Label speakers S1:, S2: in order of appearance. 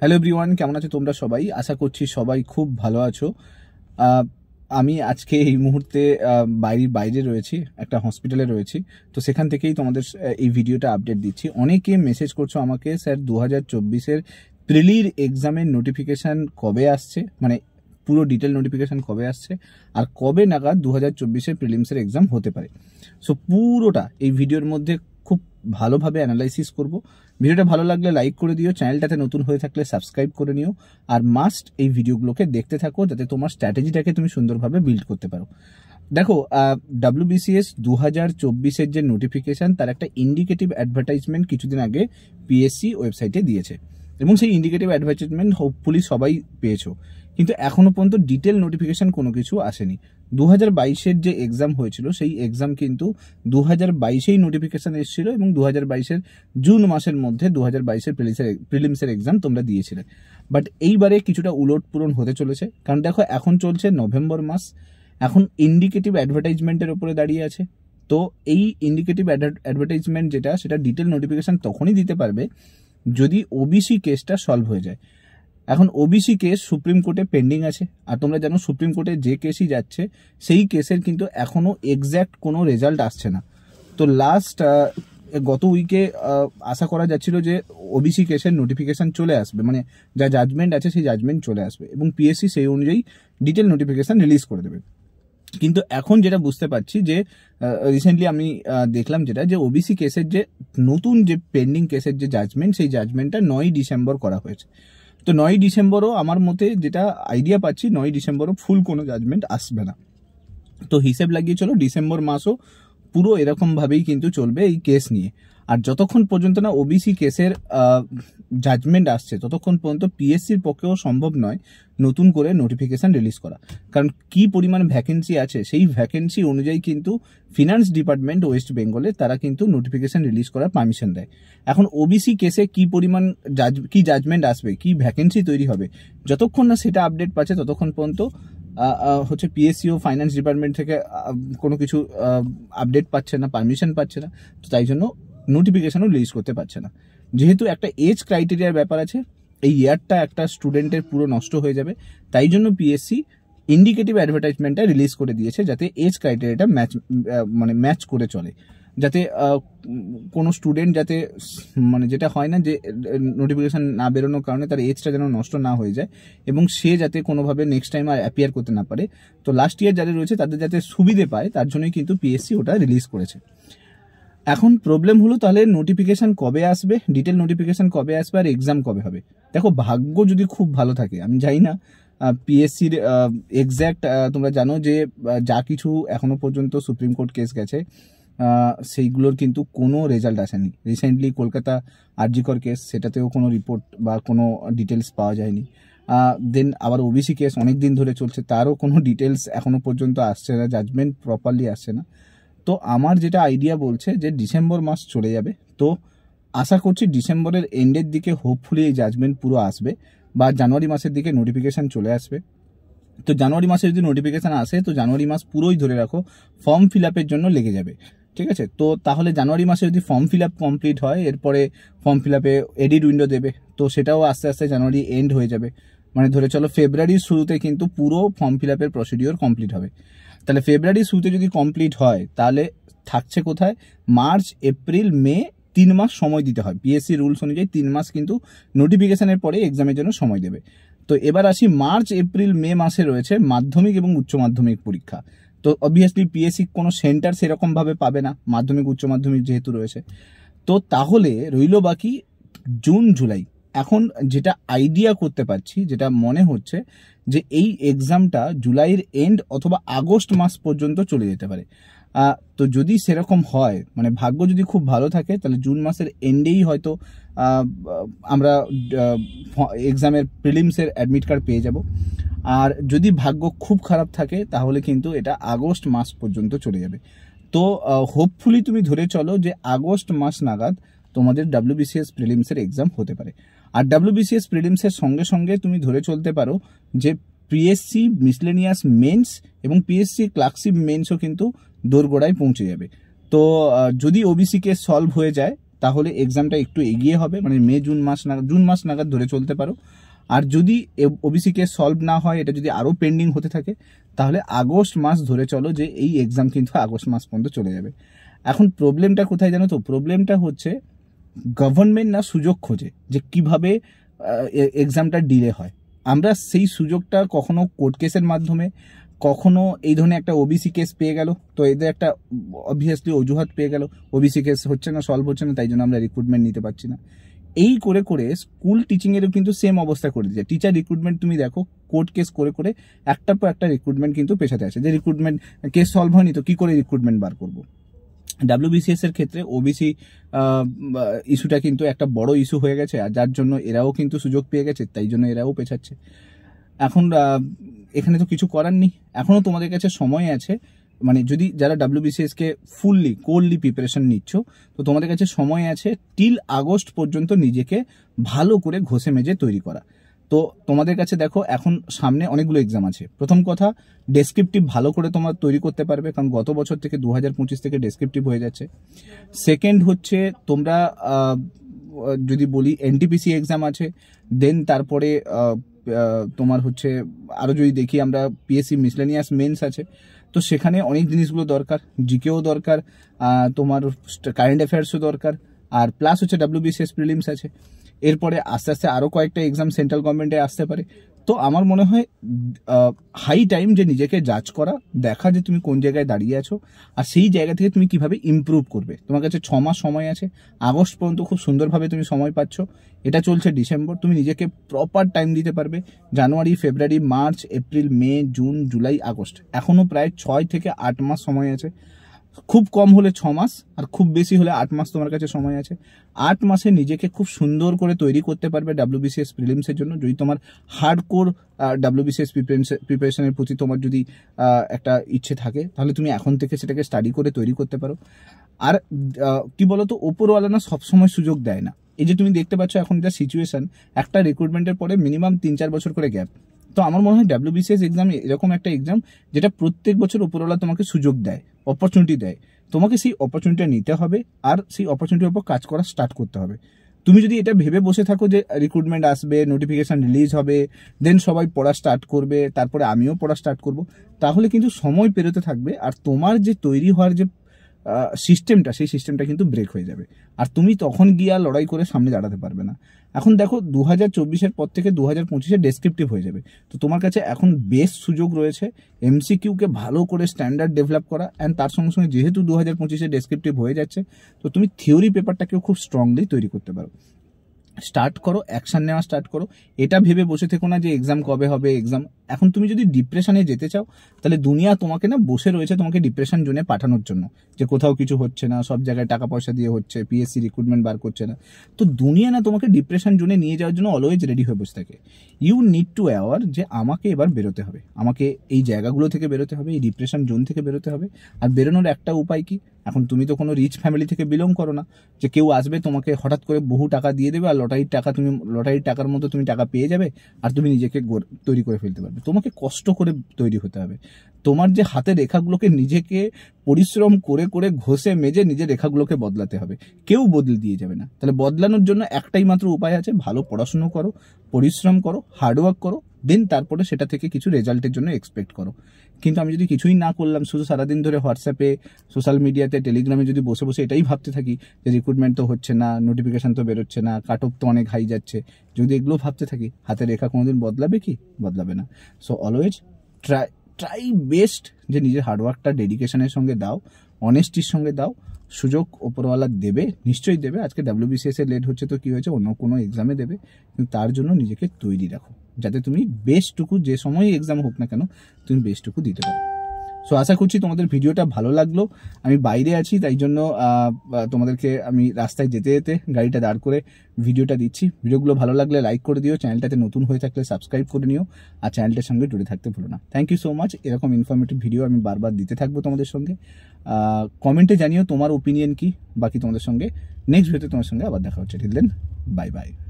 S1: hello everyone কেমন আছো তোমরা সবাই আশা করছি সবাই খুব ভালো আছো আমি আজকে এই মুহূর্তে বাইরে বাইরে রয়েছি একটা হসপিটালে রয়েছি তো সেখান থেকেই তোমাদের এই ভিডিওটা আপডেট দিচ্ছি অনেকে মেসেজ করছো আমাকে স্যার দু হাজার চব্বিশের প্রিলির এক্সামের নোটিফিকেশান কবে আসছে মানে পুরো ডিটেল নোটিফিকেশান কবে আসছে আর কবে নাগাদ দু হাজার চব্বিশের প্রিলিমসের এক্সাম হতে পারে সো পুরোটা এই ভিডিওর মধ্যে খুব ভালোভাবে অ্যানালাইসিস করব ভিডিওটা ভালো লাগলে লাইক করে দিও চ্যানেলটাতে নতুন হয়ে থাকলে সাবস্ক্রাইব করে নিও আর মাস্ট এই ভিডিওগুলোকে দেখতে থাকো যাতে তোমার স্ট্র্যাটেজিটাকে তুমি সুন্দরভাবে বিল্ড করতে পারো দেখো ডাব্লিউবিসিএস দু হাজার চব্বিশের যে নোটিফিকেশান তার একটা ইন্ডিকেটিভ অ্যাডভার্টাইজমেন্ট কিছুদিন আগে পিএসসি ওয়েবসাইটে দিয়েছে এবং সেই ইন্ডিকেটিভ অ্যাডভার্টাইজমেন্ট হোপফুলি সবাই পেয়েছো কিন্তু এখনও পর্যন্ত ডিটেল নোটিফিকেশান কোনো কিছু আসেনি দু হাজার বাইশের যে এক্সাম হয়েছিল সেই এক্সাম কিন্তু দু হাজার বাইশেই নোটিফিকেশান এসেছিল এবং দু হাজার বাইশের জুন মাসের মধ্যে দু হাজার বাইশের প্রিলিমসের প্রিলিমসের এক্সাম তোমরা দিয়েছিলে বাট এইবারে কিছুটা উলট পূরণ হতে চলেছে কারণ দেখো এখন চলছে নভেম্বর মাস এখন ইন্ডিকেটিভ অ্যাডভার্টাইজমেন্টের ওপরে দাঁড়িয়ে আছে তো এই ইন্ডিকেটিভ অ্যাডভার্টাইজমেন্ট যেটা সেটা ডিটেল নোটিফিকেশান তখনই দিতে পারবে যদি ওবিসি কেসটা সলভ হয়ে যায় এখন ওবিসি কেস সুপ্রিম কোর্টে পেন্ডিং আছে আর তোমরা জানো সুপ্রিম কোর্টে যে কেসই যাচ্ছে সেই কেসের কিন্তু এখনও এক্স্যাক্ট কোনো রেজাল্ট আসছে না তো লাস্ট গত উইকে আশা করা যাচ্ছিল যে ওবিসি কেসের নোটিফিকেশান চলে আসবে মানে যা জাজমেন্ট আছে সেই জাজমেন্ট চলে আসবে এবং পিএসসি সেই অনুযায়ী ডিটেল নোটিফিকেশান রিলিজ করে দেবে কিন্তু এখন যেটা বুঝতে পারছি যে রিসেন্টলি আমি দেখলাম যেটা যে ওবিসি কেসের যে নতুন যে পেন্ডিং কেসের যে জাজমেন্ট সেই জাজমেন্টটা নয়ই ডিসেম্বর করা হয়েছে তো নয় ডিসেম্বরও আমার মতে যেটা আইডিয়া পাচ্ছি নয় ডিসেম্বরও ফুল কোনো জাজমেন্ট আসবে না তো হিসেব লাগিয়ে চলো ডিসেম্বর মাসও পুরো এরকমভাবেই কিন্তু চলবে এই কেস নিয়ে আর যতক্ষণ পর্যন্ত না ওবিসি কেসের জাজমেন্ট আসছে ততক্ষণ পর্যন্ত পিএসসির পক্ষেও সম্ভব নয় নতুন করে নোটিফিকেশান রিলিজ করা কারণ কি পরিমাণ ভ্যাকেন্সি আছে সেই ভ্যাকেন্সি অনুযায়ী কিন্তু ফিনান্স ডিপার্টমেন্ট ওয়েস্ট বেঙ্গলে তারা কিন্তু নোটিফিকেশান রিলিজ করার পারমিশন দেয় এখন ওবিসি কেসে কি পরিমাণ জাজ কী জাজমেন্ট আসবে কি ভ্যাকেন্সি তৈরি হবে যতক্ষণ না সেটা আপডেট পাচ্ছে ততক্ষণ পর্যন্ত হচ্ছে ও ফাইন্যান্স ডিপার্টমেন্ট থেকে কোনো কিছু আপডেট পাচ্ছে না পারমিশন পাচ্ছে না তো তাই জন্য নোটিফিকেশানও রিলিজ করতে পারছে না যেহেতু একটা এজ ক্রাইটেরিয়ার ব্যাপার আছে এই ইয়ারটা একটা স্টুডেন্টের পুরো নষ্ট হয়ে যাবে তাই জন্য পিএসসি ইন্ডিকেটিভ অ্যাডভার্টাইজমেন্টটা রিলিজ করে দিয়েছে যাতে এজ ক্রাইটেরিয়াটা ম্যাচ মানে ম্যাচ করে চলে যাতে কোনো স্টুডেন্ট যাতে মানে যেটা হয় না যে নোটিফিকেশান না বেরোনোর কারণে তার এজটা যেন নষ্ট না হয়ে যায় এবং সে যাতে কোনোভাবে নেক্সট টাইম আর অ্যাপিয়ার করতে না পারে তো লাস্ট ইয়ার যাদের রয়েছে তাদের যাতে সুবিধে পায় তার জন্যই কিন্তু পিএসসি ওটা রিলিজ করেছে এখন প্রবলেম হলো তাহলে নোটিফিকেশান কবে আসবে ডিটেল নোটিফিকেশান কবে আসবে আর এক্সাম কবে হবে দেখো ভাগ্য যদি খুব ভালো থাকে আমি জানি না পিএসসির এক্স্যাক্ট তোমরা জানো যে যা কিছু এখনও পর্যন্ত সুপ্রিম কোর্ট কেস গেছে সেইগুলোর কিন্তু কোনো রেজাল্ট আসেনি রিসেন্টলি কলকাতা আরজিকর কেস সেটাতেও কোনো রিপোর্ট বা কোনো ডিটেলস পাওয়া যায়নি দেন আবার ওবিসি কেস অনেক দিন ধরে চলছে তারও কোনো ডিটেলস এখনও পর্যন্ত আসছে না জাজমেন্ট প্রপারলি আসছে না তো আমার যেটা আইডিয়া বলছে যে ডিসেম্বর মাস চলে যাবে তো আশা করছি ডিসেম্বরের এন্ডের দিকে হোপফুলি এই জাজমেন্ট পুরো আসবে বা জানুয়ারি মাসের দিকে নোটিফিকেশান চলে আসবে তো জানুয়ারি মাসে যদি নোটিফিকেশান আসে তো জানুয়ারি মাস পুরোই ধরে রাখো ফর্ম ফিল আপের জন্য লেগে যাবে ঠিক আছে তো তাহলে জানুয়ারি মাসে যদি ফর্ম ফিল আপ কমপ্লিট হয় এরপরে ফর্ম ফিল আপে এডিট উইন্ডো দেবে তো সেটাও আস্তে আস্তে জানুয়ারি এন্ড হয়ে যাবে মানে ধরে চলো ফেব্রুয়ারির শুরুতে কিন্তু পুরো ফর্ম ফিল আপের প্রসিডিওর কমপ্লিট হবে তাহলে ফেব্রুয়ারি শুরুতে যদি কমপ্লিট হয় তাহলে থাকছে কোথায় মার্চ এপ্রিল মে তিন মাস সময় দিতে হয় পিএসসি রুলস e অনুযায়ী তিন মাস কিন্তু নোটিফিকেশানের পরে এক্সামের জন্য সময় দেবে তো এবার আসি মার্চ এপ্রিল মে মাসে রয়েছে মাধ্যমিক এবং উচ্চ মাধ্যমিক পরীক্ষা তো অবভিয়াসলি পিএসসি e কোনো সেন্টার সেরকমভাবে পাবে না মাধ্যমিক উচ্চ মাধ্যমিক যেহেতু রয়েছে তো তাহলে রইল বাকি জুন জুলাই এখন যেটা আইডিয়া করতে পারছি যেটা মনে হচ্ছে যে এই এক্সামটা জুলাইয়ের এন্ড অথবা আগস্ট মাস পর্যন্ত চলে যেতে পারে তো যদি সেরকম হয় মানে ভাগ্য যদি খুব ভালো থাকে তাহলে জুন মাসের এন্ডেই হয়তো আমরা এক্সামের প্রিলিমসের অ্যাডমিট কার্ড পেয়ে যাব আর যদি ভাগ্য খুব খারাপ থাকে তাহলে কিন্তু এটা আগস্ট মাস পর্যন্ত চলে যাবে তো হোপফুলি তুমি ধরে চলো যে আগস্ট মাস নাগাদ তোমাদের ডাব্লিউবিসিএস প্রিলিমসের এক্সাম হতে পারে আর ডাব্লিউবিসিএস প্রিলিমসের সঙ্গে সঙ্গে তুমি ধরে চলতে পারো যে পিএসসি মিসলেনিয়াস মেন্স এবং পিএসসি ক্লার্কশিপ মেন্সও কিন্তু দোরগোড়ায় পৌঁছে যাবে তো যদি ওবিসি কেস সলভ হয়ে যায় তাহলে এক্সামটা একটু এগিয়ে হবে মানে মে জুন মাস নাগাদ জুন মাস নাগাদ ধরে চলতে পারো আর যদি ওবিসি কেস সলভ না হয় এটা যদি আরও পেন্ডিং হতে থাকে তাহলে আগস্ট মাস ধরে চলো যে এই এক্সাম কিন্তু আগস্ট মাস পর্যন্ত চলে যাবে এখন প্রবলেমটা কোথায় জানো তো প্রবলেমটা হচ্ছে গভর্নমেন্ট না সুযোগ খোঁজে যে কিভাবে এক্সামটা ডিলে হয় আমরা সেই সুযোগটা কখনো কোর্ট কেসের মাধ্যমে কখনো এই ধরনের একটা ওবিসি কেস পেয়ে গেল তো এদের একটা অবভিয়াসলি অজুহাত পেয়ে গেল ওবিসি কেস হচ্ছে না সলভ হচ্ছে না তাই জন্য আমরা রিক্রুটমেন্ট নিতে পারছি না এই করে করে স্কুল টিচিংয়েরও কিন্তু সেম অবস্থা করে দিচ্ছে টিচার রিক্রুটমেন্ট তুমি দেখো কোর্ট কেস করে করে একটার পর একটা রিক্রুটমেন্ট কিন্তু পেশাতে আছে যে রিক্রুটমেন্ট কেস সলভ হয়নি তো কী করে রিক্রুটমেন্ট বার করবো ডাব্লিউবিসিএস এর ক্ষেত্রে ওবিসি ইস্যুটা কিন্তু একটা বড় ইস্যু হয়ে গেছে আর যার জন্য এরাও কিন্তু সুযোগ পেয়ে গেছে তাই জন্য এরাও পেছাচ্ছে এখন এখানে তো কিছু করার নেই এখনও তোমাদের কাছে সময় আছে মানে যদি যারা ডাব্লিউবিসিএসকে ফুললি কোল্ডলি প্রিপারেশন নিচ্ছ তো তোমাদের কাছে সময় আছে টিল আগস্ট পর্যন্ত নিজেকে ভালো করে ঘষে মেজে তৈরি করা তো তোমাদের কাছে দেখো এখন সামনে অনেকগুলো এক্সাম আছে প্রথম কথা ডেসক্রিপটিভ ভালো করে তোমার তৈরি করতে পারবে কারণ গত বছর থেকে দু থেকে ডেসক্রিপটিভ হয়ে যাচ্ছে সেকেন্ড হচ্ছে তোমরা যদি বলি এনটিপিসি এক্সাম আছে দেন তারপরে তোমার হচ্ছে আরও যদি দেখি আমরা পিএসসি মিসলেনিয়াস মেন্স আছে তো সেখানে অনেক জিনিসগুলো দরকার জিকেও দরকার তোমার কারেন্ট অ্যাফেয়ার্সও দরকার আর প্লাস হচ্ছে ডাব্লিউবিসিএস প্রিলিমস আছে এরপরে আস্তে আস্তে আরও কয়েকটা এক্সাম সেন্ট্রাল গভর্নমেন্টে আসতে পারে তো আমার মনে হয় হাই টাইম যে নিজেকে জাজ করা দেখা যে তুমি কোন জায়গায় দাঁড়িয়ে আছো আর সেই জায়গা থেকে তুমি কিভাবে ইম্প্রুভ করবে তোমার কাছে ছ মাস সময় আছে আগস্ট পর্যন্ত খুব সুন্দরভাবে তুমি সময় পাচ্ছ এটা চলছে ডিসেম্বর তুমি নিজেকে প্রপার টাইম দিতে পারবে January February March April May June July August এখনও প্রায় ছয় থেকে আট মাস সময় আছে খুব কম হলে ছ মাস আর খুব বেশি হলে আট মাস তোমার কাছে সময় আছে আট মাসে নিজেকে খুব সুন্দর করে তৈরি করতে পারবে ডাব্লিউবিসিএস প্রিলিমসের জন্য যদি তোমার হার্ড কোর ডাব্লিউবিসিএস প্রিপারেশনের প্রতি তোমার যদি একটা ইচ্ছে থাকে তাহলে তুমি এখন থেকে সেটাকে স্টাডি করে তৈরি করতে পারো আর কি বলতো ওপরওয়ালা না সবসময় সুযোগ দেয় না এই যে তুমি দেখতে পাচ্ছ এখন যা সিচুয়েশন একটা রিক্রুটমেন্টের পরে মিনিমাম তিন চার বছর করে গ্যাপ তো আমার মনে হয় বিসিএস এক্সাম এরকম একটা এক্সাম যেটা প্রত্যেক বছর উপরওয়ালা তোমাকে সুযোগ দেয় অপরচুনিটি দেয় তোমাকে সেই অপরচুনিটিটা নিতে হবে আর সেই অপরচুনিটির উপর কাজ করা স্টার্ট করতে হবে তুমি যদি এটা ভেবে বসে থাকো যে রিক্রুটমেন্ট আসবে নোটিফিকেশান রিলিজ হবে দেন সবাই পড়া স্টার্ট করবে তারপরে আমিও পড়া স্টার্ট করব তাহলে কিন্তু সময় পেরোতে থাকবে আর তোমার যে তৈরি হওয়ার যে সিস্টেমটা সেই সিস্টেমটা কিন্তু ব্রেক হয়ে যাবে আর তুমি তখন গিয়ে আর লড়াই করে সামনে দাঁড়াতে পারবে না এখন দেখো দু হাজার চব্বিশের পর থেকে দু হাজার পঁচিশে ডেসক্রিপটিভ হয়ে যাবে তো তোমার কাছে এখন বেশ সুযোগ রয়েছে এমসিকিউকে ভালো করে স্ট্যান্ডার্ড ডেভেলপ করা অ্যান্ড তার সঙ্গে সঙ্গে যেহেতু দু হাজার পঁচিশে ডেসক্রিপটিভ হয়ে যাচ্ছে তো তুমি থিওরি পেপারটাকেও খুব স্ট্রংলি তৈরি করতে পারো স্টার্ট করো অ্যাকশান নেওয়া স্টার্ট করো এটা ভেবে বসে থেকো না যে এক্সাম কবে হবে এক্সাম এখন তুমি যদি ডিপ্রেশনে যেতে চাও তাহলে দুনিয়া তোমাকে না বসে রয়েছে তোমাকে ডিপ্রেশন জোনে পাঠানোর জন্য যে কোথাও কিছু হচ্ছে না সব জায়গায় টাকা পয়সা দিয়ে হচ্ছে পিএসসি রিক্রুটমেন্ট বার করছে না তো দুনিয়া না তোমাকে ডিপ্রেশন জোনে নিয়ে যাওয়ার জন্য অলওয়েজ রেডি হয়ে বসে থাকে ইউ নিড টু অ্যাওয়ার যে আমাকে এবার বেরোতে হবে আমাকে এই জায়গাগুলো থেকে বেরোতে হবে এই ডিপ্রেশন জোন থেকে বেরোতে হবে আর বেরোনোর একটা উপায় কি এখন তুমি তো কোনো রিচ ফ্যামিলি থেকে বিলং করো না যে কেউ আসবে তোমাকে হঠাৎ করে বহু টাকা দিয়ে দেবে আর লটারির টাকা তুমি লটারির টাকার মতো তুমি টাকা পেয়ে যাবে আর তুমি নিজেকে তৈরি করে ফেলতে পারবে তোমাকে কষ্ট করে তৈরি হতে হবে তোমার যে হাতে রেখাগুলোকে নিজেকে পরিশ্রম করে করে ঘষে মেজে নিজের রেখাগুলোকে বদলাতে হবে কেউ বদলে দিয়ে যাবে না তাহলে বদলানোর জন্য একটাই মাত্র উপায় আছে ভালো পড়াশুনো করো পরিশ্রম করো হার্ডওয়ার্ক করো দেন তারপরে সেটা থেকে কিছু রেজাল্টের জন্য এক্সপেক্ট করো কিন্তু আমি যদি কিছুই না করলাম শুধু সারাদিন ধরে হোয়াটসঅ্যাপে সোশ্যাল মিডিয়াতে টেলিগ্রামে যদি বসে বসে এটাই ভাবতে থাকি যে রিক্রুটমেন্ট তো হচ্ছে না নোটিফিকেশান তো বেরোচ্ছে না কাট অফ তো অনেক হাই যাচ্ছে যদি এগুলো ভাবতে থাকি হাতে রেখা কোনোদিন বদলাবে কি বদলাবে না so always try try best যে নিজের হার্ডওয়ার্কটা ডেডিকেশনের সঙ্গে দাও অনেস্টির সঙ্গে দাও সুযোগ ওপরওয়ালা দেবে নিশ্চয়ই দেবে আজকে ডাব্লিউবিসিএস এর লেট হচ্ছে তো কী হয়েছে অন্য কোনো এক্সামে দেবে কিন্তু তার জন্য নিজেকে তৈরি রাখো যাতে তুমি বেশটুকু যে সময় এক্সাম হোক না কেন তুমি বেশটুকু দিতে পারো সো আশা করছি তোমাদের ভিডিওটা ভালো লাগলো আমি বাইরে আছি তাই জন্য তোমাদেরকে আমি রাস্তায় যেতে যেতে গাড়িটা দাঁড় করে ভিডিওটা দিচ্ছি ভিডিওগুলো ভালো লাগলে লাইক করে দিও চ্যানেলটাতে নতুন হয়ে থাকলে সাবস্ক্রাইব করে নিও আর চ্যানেলটার সঙ্গে জুড়ে থাকতে ভুলো না থ্যাংক ইউ সো মাচ এরকম ইনফরমেটিভ ভিডিও আমি বারবার দিতে থাকবো তোমাদের সঙ্গে কমেন্টে জানিও তোমার ওপিনিয়ন কি বাকি তোমাদের সঙ্গে নেক্সট ভিডিওতে তোমার সঙ্গে আবার দেখা হচ্ছে ঠিক দেন বাই বাই